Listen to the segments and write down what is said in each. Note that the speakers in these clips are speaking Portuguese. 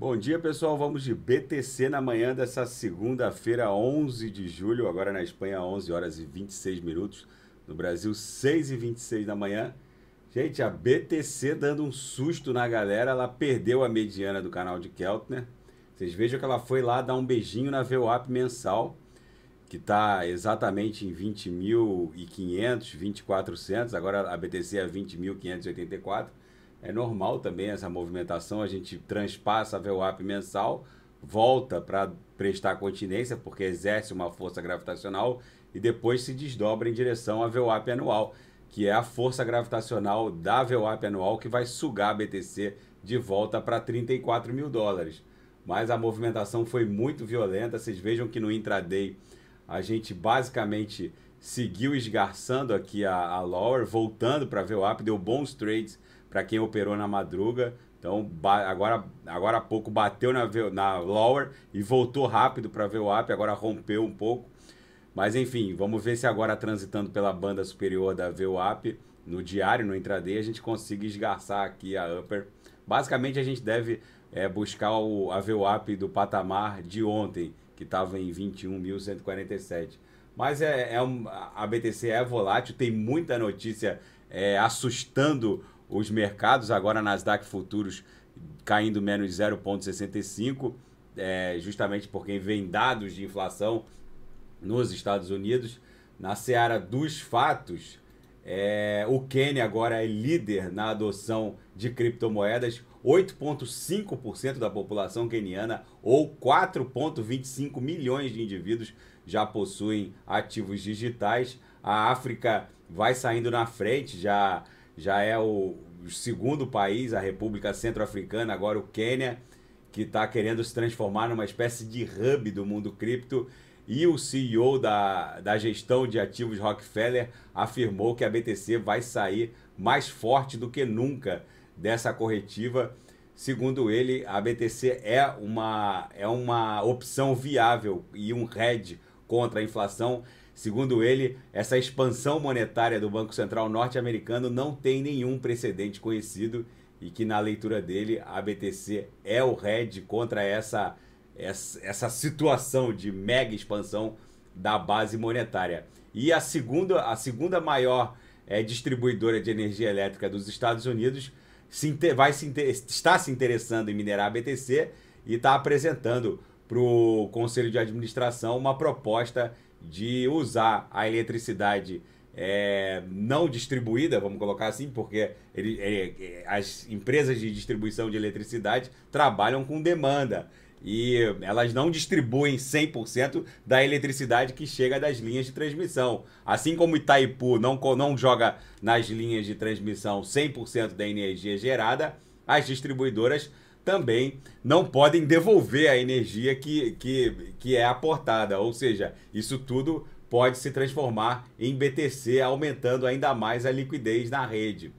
Bom dia, pessoal. Vamos de BTC na manhã dessa segunda-feira, 11 de julho. Agora na Espanha, 11 horas e 26 minutos. No Brasil, 6 e 26 da manhã. Gente, a BTC dando um susto na galera. Ela perdeu a mediana do canal de Keltner. Vocês vejam que ela foi lá dar um beijinho na VWAP mensal, que está exatamente em 20.500, 20.400. Agora a BTC é 20.584 é normal também essa movimentação. A gente transpassa a VWAP mensal, volta para prestar continência, porque exerce uma força gravitacional, e depois se desdobra em direção à VWAP anual, que é a força gravitacional da VWAP anual que vai sugar a BTC de volta para 34 mil dólares. Mas a movimentação foi muito violenta. Vocês vejam que no intraday a gente basicamente seguiu esgarçando aqui a, a lower, voltando para a VWAP, deu bons trades para quem operou na madruga. Então, agora, agora há pouco bateu na, na lower e voltou rápido para ver o up, agora rompeu um pouco. Mas enfim, vamos ver se agora transitando pela banda superior da VWAP, no diário, no intraday, a gente consiga esgarçar aqui a upper. Basicamente, a gente deve é, buscar o, a VWAP do patamar de ontem, que estava em 21.147. Mas é, é um, a BTC é volátil, tem muita notícia é, assustando os mercados, agora Nasdaq Futuros caindo menos 0,65, é, justamente porque vem dados de inflação nos Estados Unidos. Na seara dos fatos, é, o Quênia agora é líder na adoção de criptomoedas. 8,5% da população queniana, ou 4,25 milhões de indivíduos, já possuem ativos digitais. A África vai saindo na frente, já já é o segundo país, a República Centro-Africana, agora o Quênia, que está querendo se transformar numa espécie de hub do mundo cripto. E o CEO da, da gestão de ativos Rockefeller afirmou que a BTC vai sair mais forte do que nunca dessa corretiva. Segundo ele, a BTC é uma, é uma opção viável e um hedge contra a inflação. Segundo ele, essa expansão monetária do Banco Central norte-americano não tem nenhum precedente conhecido e que na leitura dele a BTC é o red contra essa, essa, situação de mega expansão da base monetária. E a segunda, a segunda maior é, distribuidora de energia elétrica dos Estados Unidos se, vai se, está se interessando em minerar a BTC e está apresentando para o Conselho de Administração uma proposta de usar a eletricidade é, não distribuída, vamos colocar assim, porque ele, é, é, as empresas de distribuição de eletricidade trabalham com demanda e elas não distribuem 100% da eletricidade que chega das linhas de transmissão. Assim como Itaipu não, não joga nas linhas de transmissão 100% da energia gerada, as distribuidoras também não podem devolver a energia que, que, que é aportada. Ou seja, isso tudo pode se transformar em BTC, aumentando ainda mais a liquidez na rede.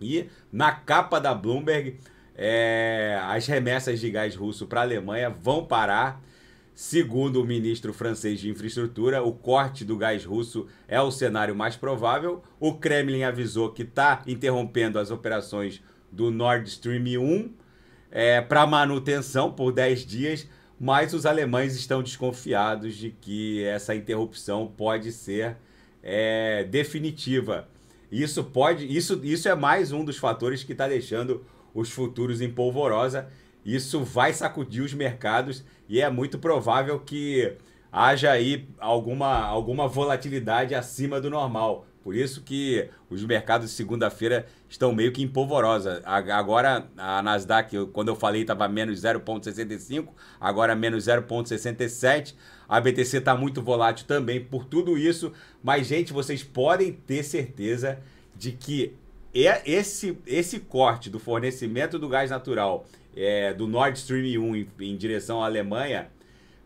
E na capa da Bloomberg, é, as remessas de gás russo para a Alemanha vão parar. Segundo o ministro francês de infraestrutura, o corte do gás russo é o cenário mais provável. O Kremlin avisou que está interrompendo as operações do Nord Stream 1 é, para manutenção por 10 dias, mas os alemães estão desconfiados de que essa interrupção pode ser é, definitiva. Isso pode, isso, isso é mais um dos fatores que está deixando os futuros em polvorosa. Isso vai sacudir os mercados e é muito provável que haja aí alguma, alguma volatilidade acima do normal. Por isso que os mercados de segunda-feira estão meio que em polvorosa. Agora a Nasdaq, quando eu falei, estava menos 0,65, agora menos 0,67. A BTC está muito volátil também por tudo isso. Mas, gente, vocês podem ter certeza de que é esse, esse corte do fornecimento do gás natural é, do Nord Stream 1 em, em direção à Alemanha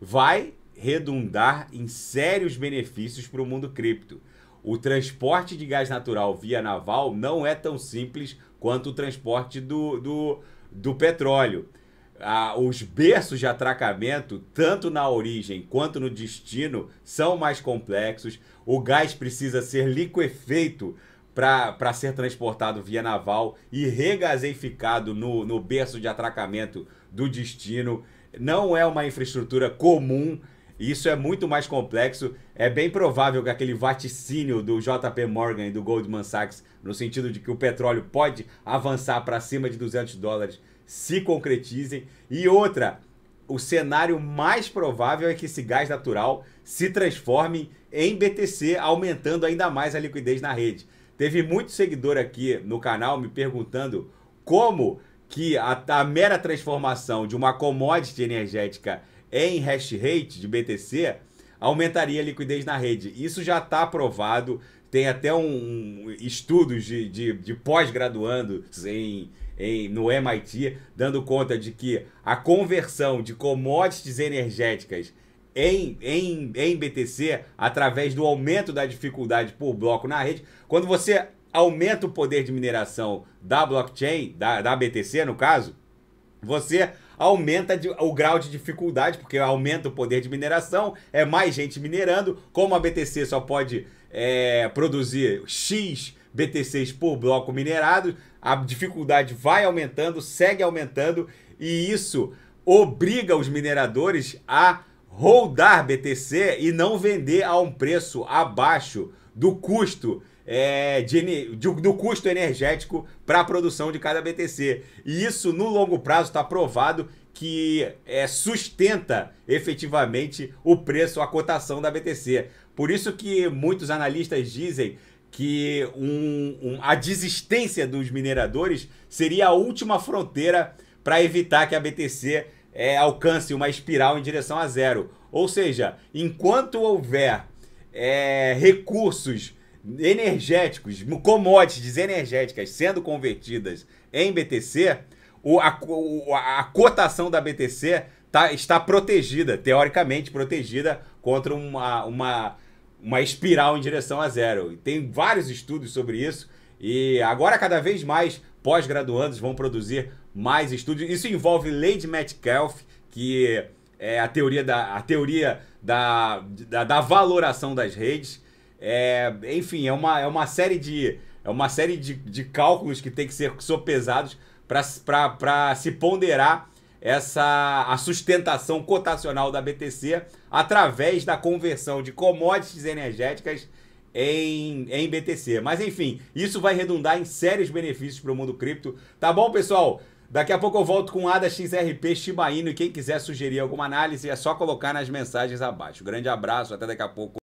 vai redundar em sérios benefícios para o mundo cripto o transporte de gás natural via naval não é tão simples quanto o transporte do, do, do petróleo. Ah, os berços de atracamento, tanto na origem quanto no destino, são mais complexos. O gás precisa ser liquefeito para ser transportado via naval e regazeificado no, no berço de atracamento do destino. Não é uma infraestrutura comum isso é muito mais complexo. É bem provável que aquele vaticínio do JP Morgan e do Goldman Sachs, no sentido de que o petróleo pode avançar para cima de 200 dólares, se concretizem. E outra, o cenário mais provável é que esse gás natural se transforme em BTC, aumentando ainda mais a liquidez na rede. Teve muito seguidor aqui no canal me perguntando como que a, a mera transformação de uma commodity energética em hash rate de BTC aumentaria a liquidez na rede. Isso já está aprovado, tem até um, um estudos de, de, de pós-graduando em, em, no MIT, dando conta de que a conversão de commodities energéticas em, em, em BTC, através do aumento da dificuldade por bloco na rede, quando você aumenta o poder de mineração da blockchain, da, da BTC no caso, você aumenta o grau de dificuldade, porque aumenta o poder de mineração, é mais gente minerando. Como a BTC só pode é, produzir X BTCs por bloco minerado, a dificuldade vai aumentando, segue aumentando, e isso obriga os mineradores a rodar BTC e não vender a um preço abaixo do custo é, de, de, do custo energético para a produção de cada BTC. E isso, no longo prazo, está provado que é, sustenta efetivamente o preço, a cotação da BTC. Por isso que muitos analistas dizem que um, um, a desistência dos mineradores seria a última fronteira para evitar que a BTC é, alcance uma espiral em direção a zero. Ou seja, enquanto houver é, recursos energéticos, commodities energéticas sendo convertidas em BTC, o, a, o, a cotação da BTC tá, está protegida, teoricamente protegida, contra uma, uma, uma espiral em direção a zero. E tem vários estudos sobre isso. E agora, cada vez mais, pós-graduandos vão produzir mais estudos. Isso envolve Lady Metcalf, que é a teoria da. A teoria da, da, da valoração das redes. É, enfim, é uma, é uma série de é uma série de, de cálculos que tem que ser sopesados para se ponderar essa a sustentação cotacional da BTC através da conversão de commodities energéticas em, em BTC. Mas enfim, isso vai redundar em sérios benefícios para o mundo cripto. Tá bom, pessoal? Daqui a pouco eu volto com ADA XRP Shiba Inu e quem quiser sugerir alguma análise é só colocar nas mensagens abaixo. Grande abraço, até daqui a pouco.